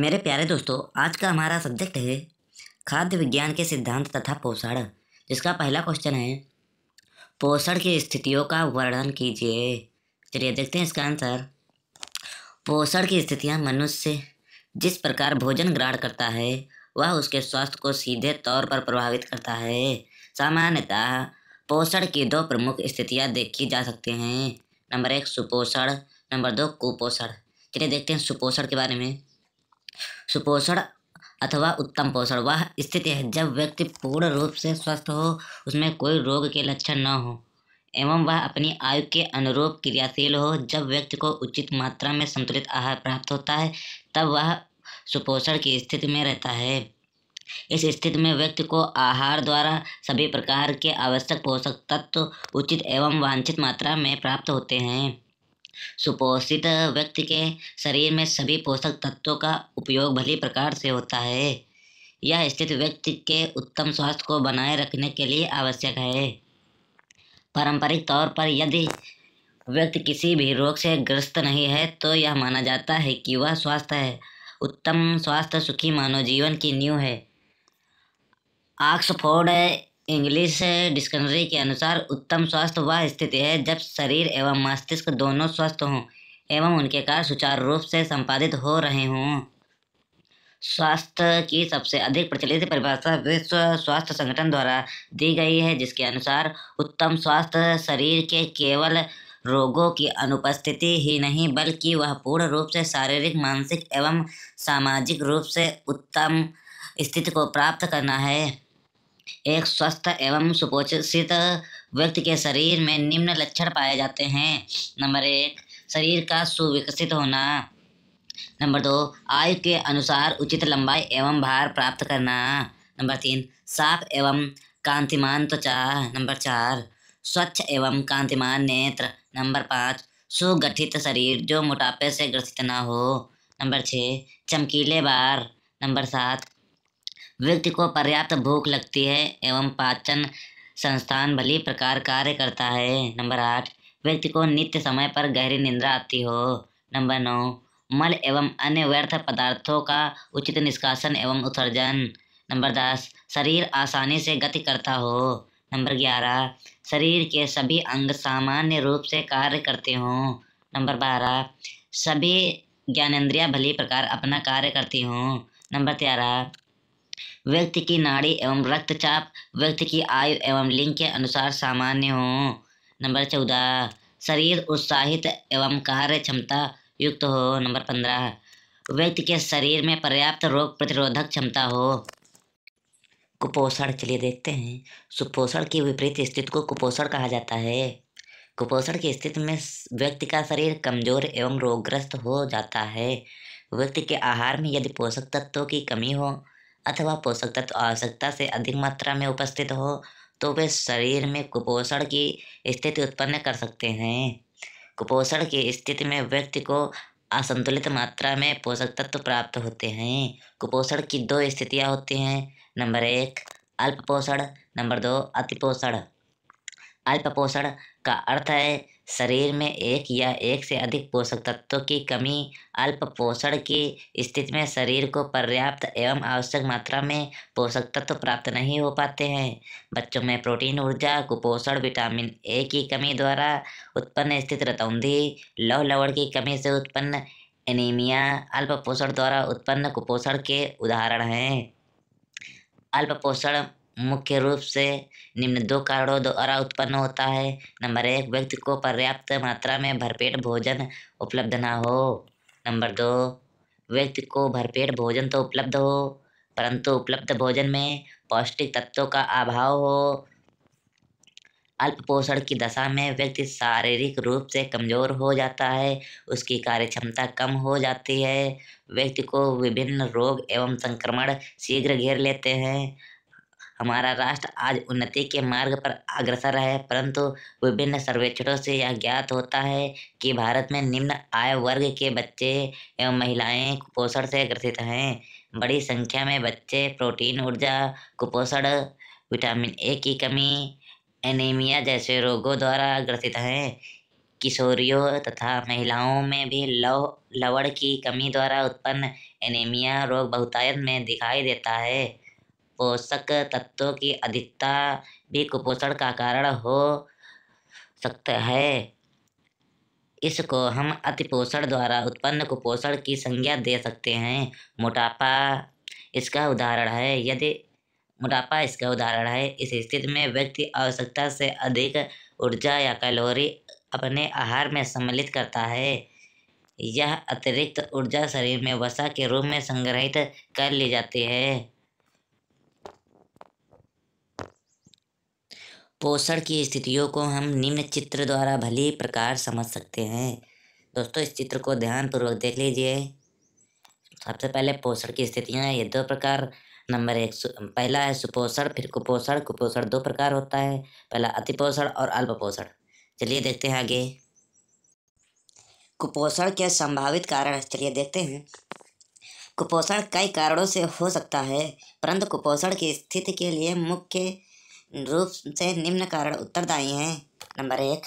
मेरे प्यारे दोस्तों आज का हमारा सब्जेक्ट है खाद्य विज्ञान के सिद्धांत तथा पोषण जिसका पहला क्वेश्चन है पोषण की स्थितियों का वर्णन कीजिए चलिए देखते हैं इसका आंसर पोषण की स्थितियां मनुष्य जिस प्रकार भोजन ग्रहण करता है वह उसके स्वास्थ्य को सीधे तौर पर प्रभावित करता है सामान्यतः पोषण की दो प्रमुख स्थितियाँ देखी जा सकती हैं नंबर एक सुपोषण नंबर दो कुपोषण चलिए देखते हैं सुपोषण के बारे में सुपोषण अथवा उत्तम पोषण वह स्थिति है जब व्यक्ति पूर्ण रूप से स्वस्थ हो उसमें कोई रोग के लक्षण न हो एवं वह अपनी आयु के अनुरूप क्रियाशील हो जब व्यक्ति को उचित मात्रा में संतुलित आहार प्राप्त होता है तब वह सुपोषण की स्थिति में रहता है इस स्थिति में व्यक्ति को आहार द्वारा सभी प्रकार के आवश्यक पोषक तत्व उचित एवं वांछित मात्रा में प्राप्त होते हैं सुपोषित व्यक्ति के शरीर में सभी पोषक तत्वों का उपयोग भली प्रकार से होता है यह स्थिति व्यक्ति के उत्तम स्वास्थ्य को बनाए रखने के लिए आवश्यक है पारंपरिक तौर पर यदि व्यक्ति किसी भी रोग से ग्रस्त नहीं है तो यह माना जाता है कि वह स्वास्थ्य है उत्तम स्वास्थ्य सुखी मानव जीवन की नींव है ऑक्सफोर्ड इंग्लिश डिक्शनरी के अनुसार उत्तम स्वास्थ्य वह स्थिति है जब शरीर एवं मस्तिष्क दोनों स्वस्थ हों एवं उनके कार्य सुचारू रूप से संपादित हो रहे हों स्वास्थ्य की सबसे अधिक प्रचलित परिभाषा विश्व स्वास्थ्य संगठन द्वारा दी गई है जिसके अनुसार उत्तम स्वास्थ्य शरीर के केवल रोगों की अनुपस्थिति ही नहीं बल्कि वह पूर्ण रूप से शारीरिक मानसिक एवं सामाजिक रूप से उत्तम स्थिति को प्राप्त करना है एक स्वस्थ एवं सुपोषित व्यक्ति के शरीर में निम्न लक्षण पाए जाते हैं नंबर एक शरीर का सुविकसित होना नंबर दो आयु के अनुसार उचित लंबाई एवं भार प्राप्त करना नंबर तीन साफ एवं कांतिमान त्वचा नंबर चार स्वच्छ एवं कांतिमान नेत्र नंबर पाँच सुगठित शरीर जो मोटापे से ग्रसित ना हो नंबर छः चमकीले बार नंबर सात व्यक्ति को पर्याप्त भूख लगती है एवं पाचन संस्थान भली प्रकार कार्य करता है नंबर आठ व्यक्ति को नित्य समय पर गहरी निंद्रा आती हो नंबर नौ मल एवं अन्य व्यर्थ पदार्थों का उचित निष्कासन एवं उत्सर्जन नंबर दस शरीर आसानी से गति करता हो नंबर ग्यारह शरीर के सभी अंग सामान्य रूप से कार्य करते हों नंबर बारह सभी ज्ञानेन्द्रियाँ भली प्रकार अपना कार्य करती हों नंबर तेरह व्यक्ति की नाड़ी एवं रक्तचाप व्यक्ति की आयु एवं लिंग के अनुसार सामान्य हो नंबर चौदह शरीर उत्साहित एवं कार्य क्षमता युक्त हो नंबर पंद्रह व्यक्ति के शरीर में पर्याप्त रोग प्रतिरोधक क्षमता हो कुपोषण चलिए देखते हैं सुपोषण की विपरीत स्थिति को कुपोषण कहा जाता है कुपोषण की स्थिति में व्यक्ति का शरीर कमजोर एवं रोगग्रस्त हो जाता है व्यक्ति के आहार में यदि पोषक तत्वों की कमी हो अथवा पोषक तत्व आवश्यकता से अधिक मात्रा में उपस्थित हो तो वे शरीर में कुपोषण की स्थिति उत्पन्न कर सकते हैं कुपोषण की स्थिति में व्यक्ति को असंतुलित मात्रा में पोषक तत्व प्राप्त होते हैं कुपोषण की दो स्थितियाँ होती हैं नंबर एक अल्प पोषण नंबर दो अति पोषण अल्प पोषण का अर्थ है शरीर में एक या एक से अधिक पोषक तत्वों की कमी अल्प पोषण की स्थिति में शरीर को पर्याप्त एवं आवश्यक मात्रा में पोषक तत्व प्राप्त नहीं हो पाते हैं बच्चों में प्रोटीन ऊर्जा कुपोषण विटामिन ए की कमी द्वारा उत्पन्न स्थित रतौंधी लौह लवण की कमी से उत्पन्न एनीमिया अल्प पोषण द्वारा उत्पन्न कुपोषण के उदाहरण हैं अल्प पोषण मुख्य रूप से निम्न दो कारणों द्वारा उत्पन्न होता है नंबर एक व्यक्ति को पर्याप्त मात्रा में भरपेट भोजन उपलब्ध ना हो नंबर दो व्यक्ति को भरपेट भोजन तो उपलब्ध हो परंतु उपलब्ध भोजन में पौष्टिक तत्वों का अभाव हो अल्प पोषण की दशा में व्यक्ति शारीरिक रूप से कमज़ोर हो जाता है उसकी कार्य क्षमता कम हो जाती है व्यक्ति को विभिन्न रोग एवं संक्रमण शीघ्र घेर लेते हैं हमारा राष्ट्र आज उन्नति के मार्ग पर अग्रसर है परंतु विभिन्न सर्वेक्षणों से यह ज्ञात होता है कि भारत में निम्न आय वर्ग के बच्चे एवं महिलाएं कुपोषण से ग्रसित हैं बड़ी संख्या में बच्चे प्रोटीन ऊर्जा कुपोषण विटामिन ए की कमी एनीमिया जैसे रोगों द्वारा ग्रसित हैं किशोरियों तथा महिलाओं में भी लव लवण की कमी द्वारा उत्पन्न एनीमिया रोग बहुतायत में दिखाई देता है पोषक तत्वों की अधिकता भी कुपोषण का कारण हो सकता है इसको हम अतिपोषण द्वारा उत्पन्न कुपोषण की संज्ञा दे सकते हैं मोटापा इसका उदाहरण है यदि मोटापा इसका उदाहरण है इस स्थिति में व्यक्ति आवश्यकता से अधिक ऊर्जा या कैलोरी अपने आहार में सम्मिलित करता है यह अतिरिक्त ऊर्जा शरीर में वसा के रूप में संग्रहित कर ली जाती है पोषण की स्थितियों को हम निम्न चित्र द्वारा भली प्रकार समझ सकते हैं दोस्तों इस चित्र को ध्यानपूर्वक देख लीजिए सबसे पहले पोषण की स्थितियाँ ये दो प्रकार नंबर एक पहला है सुपोषण फिर कुपोषण कुपोषण दो प्रकार होता है पहला अतिपोषण और अल्प पोषण चलिए देखते हैं आगे कुपोषण के संभावित कारण चलिए देखते हैं कुपोषण कई कारणों से हो सकता है परंतु कुपोषण की स्थिति के लिए मुख्य रूप से निम्न कारण उत्तरदायी हैं नंबर एक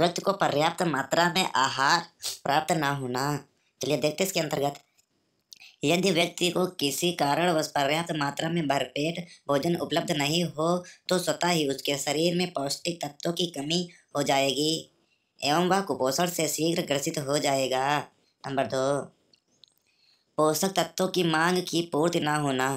व्यक्ति को पर्याप्त मात्रा में आहार प्राप्त ना होना चलिए देखते इसके अंतर्गत यदि व्यक्ति को किसी कारणवश पर्याप्त मात्रा में भरपेट भोजन उपलब्ध नहीं हो तो स्वतः ही उसके शरीर में पौष्टिक तत्वों की कमी हो जाएगी एवं वह कुपोषण से शीघ्र ग्रसित हो जाएगा नंबर दो पोषक तत्वों की मांग की पूर्ति ना होना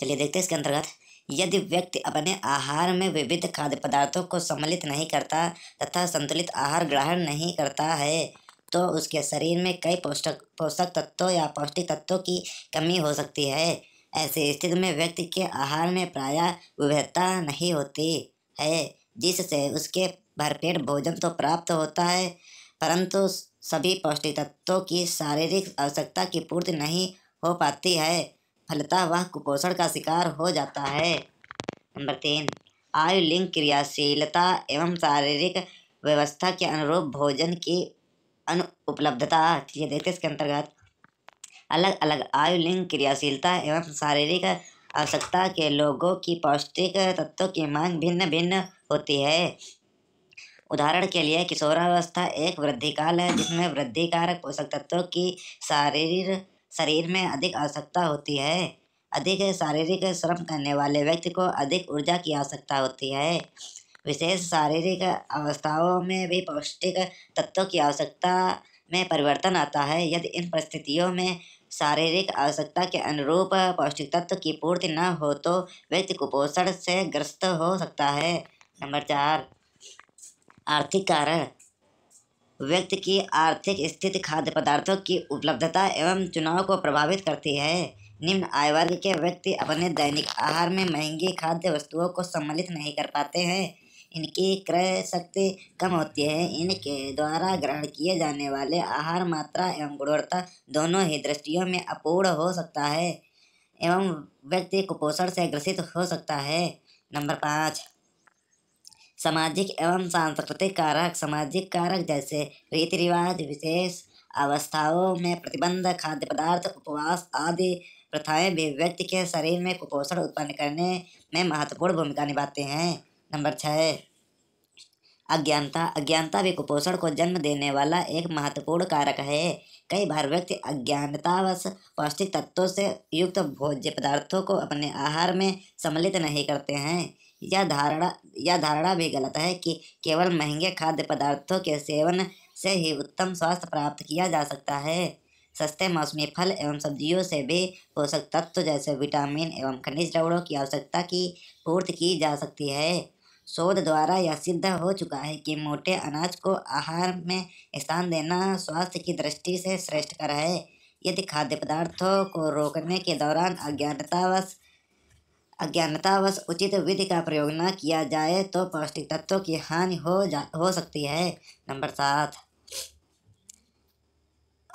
चलिए देखते हैं इसके अंतर्गत यदि व्यक्ति अपने आहार में विविध खाद्य पदार्थों को सम्मिलित नहीं करता तथा संतुलित आहार ग्रहण नहीं करता है तो उसके शरीर में कई पोषक पोषक तत्वों या पौष्टिक तत्वों की कमी हो सकती है ऐसी स्थिति में व्यक्ति के आहार में प्रायः विविधता नहीं होती है जिससे उसके भरपेट भोजन तो प्राप्त होता है परंतु सभी पौष्टिक तत्वों की शारीरिक आवश्यकता की पूर्ति नहीं हो पाती है फलतः वह कुपोषण का शिकार हो जाता है नंबर तीन आयु लिंग क्रियाशीलता एवं शारीरिक व्यवस्था के अनुरूप भोजन की अनु उपलब्धता ये देखते इसके अंतर्गत अलग अलग आयु लिंग क्रियाशीलता एवं शारीरिक आवश्यकता के लोगों की पौष्टिक तत्वों की मांग भिन्न भिन्न होती है उदाहरण के लिए किशोरावस्था एक वृद्धिकाल है जिसमें वृद्धिकारक पोषक तत्वों की शारीरिक शरीर में अधिक आवश्यकता होती है अधिक शारीरिक श्रम करने वाले व्यक्ति को अधिक ऊर्जा की आवश्यकता होती है विशेष शारीरिक अवस्थाओं में भी पौष्टिक तत्वों की आवश्यकता में परिवर्तन आता है यदि इन परिस्थितियों में शारीरिक आवश्यकता के अनुरूप पौष्टिक तत्व की पूर्ति न हो तो व्यक्ति कुपोषण से ग्रस्त हो सकता है नंबर चार आर्थिक कारण व्यक्ति की आर्थिक स्थिति खाद्य पदार्थों की उपलब्धता एवं चुनाव को प्रभावित करती है निम्न आय वर्ग के व्यक्ति अपने दैनिक आहार में महंगी खाद्य वस्तुओं को सम्मिलित नहीं कर पाते हैं इनकी क्रय शक्ति कम होती है इनके द्वारा ग्रहण किए जाने वाले आहार मात्रा एवं गुणवत्ता दोनों ही दृष्टियों में अपूर्ण हो सकता है एवं व्यक्ति कुपोषण से ग्रसित हो सकता है नंबर पाँच सामाजिक एवं सांस्कृतिक कारक सामाजिक कारक जैसे रीति रिवाज विशेष अवस्थाओं में प्रतिबंध खाद्य पदार्थ उपवास आदि प्रथाएं भी व्यक्ति के शरीर में कुपोषण उत्पन्न करने में महत्वपूर्ण भूमिका निभाते हैं नंबर छः अज्ञानता अज्ञानता भी कुपोषण को जन्म देने वाला एक महत्वपूर्ण कारक है कई बार व्यक्ति अज्ञानतावश पौष्टिक तत्वों से युक्त भोज्य पदार्थों को अपने आहार में सम्मिलित नहीं करते हैं यह धारणा यह धारणा भी गलत है कि केवल महंगे खाद्य पदार्थों के सेवन से ही उत्तम स्वास्थ्य प्राप्त किया जा सकता है सस्ते मौसमी फल एवं सब्जियों से भी पोषक तत्व जैसे विटामिन एवं खनिज लवणों की आवश्यकता की पूर्ति की जा सकती है शोध द्वारा यह सिद्ध हो चुका है कि मोटे अनाज को आहार में स्थान देना स्वास्थ्य की दृष्टि से श्रेष्ठकर है यदि खाद्य पदार्थों को रोकने के दौरान अज्ञानतावश अज्ञानतावश उचित विधि का प्रयोग न किया जाए तो पौष्टिक तत्वों की हानि हो जा हो सकती है नंबर सात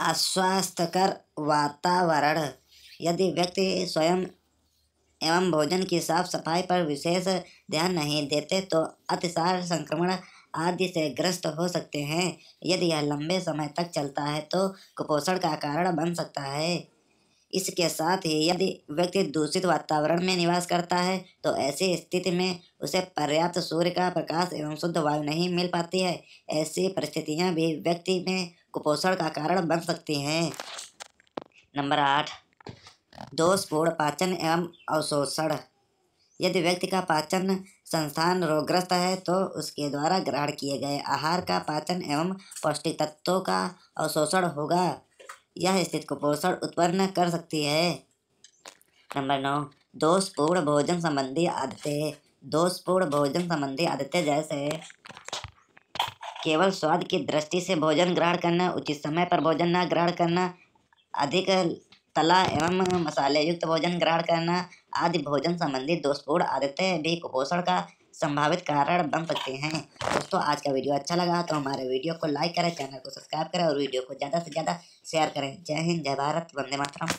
अस्वास्थ्यकर वातावरण यदि व्यक्ति स्वयं एवं भोजन की साफ सफाई पर विशेष ध्यान नहीं देते तो अतिसार संक्रमण आदि से ग्रस्त हो सकते हैं यदि यह लंबे समय तक चलता है तो कुपोषण का कारण बन सकता है इसके साथ ही यदि व्यक्ति दूषित वातावरण में निवास करता है तो ऐसी स्थिति में उसे पर्याप्त सूर्य का प्रकाश एवं शुद्ध वायु नहीं मिल पाती है ऐसी परिस्थितियाँ भी व्यक्ति में कुपोषण का कारण बन सकती हैं नंबर आठ दोषपूर्ण पाचन एवं अवशोषण यदि व्यक्ति का पाचन संस्थान रोगग्रस्त है तो उसके द्वारा ग्रहण किए गए आहार का पाचन एवं पौष्टिक तत्वों का अवशोषण होगा यह स्थिति कुपोषण उत्पन्न कर सकती है नंबर नौ दोषपूर्ण भोजन संबंधी आदतें दोषपूर्ण भोजन संबंधी आदतें जैसे केवल स्वाद की दृष्टि से भोजन ग्रहण करना उचित समय पर भोजन न ग्रहण करना अधिक तला एवं मसाले युक्त भोजन ग्रहण करना आदि भोजन संबंधी दोषपूर्ण आदतें भी कुपोषण का संभावित कारण बन सकते हैं दोस्तों आज का वीडियो अच्छा लगा तो हमारे वीडियो को लाइक करें चैनल को सब्सक्राइब करें और वीडियो को ज़्यादा से ज़्यादा शेयर करें जय हिंद जय भारत वंदे मातरम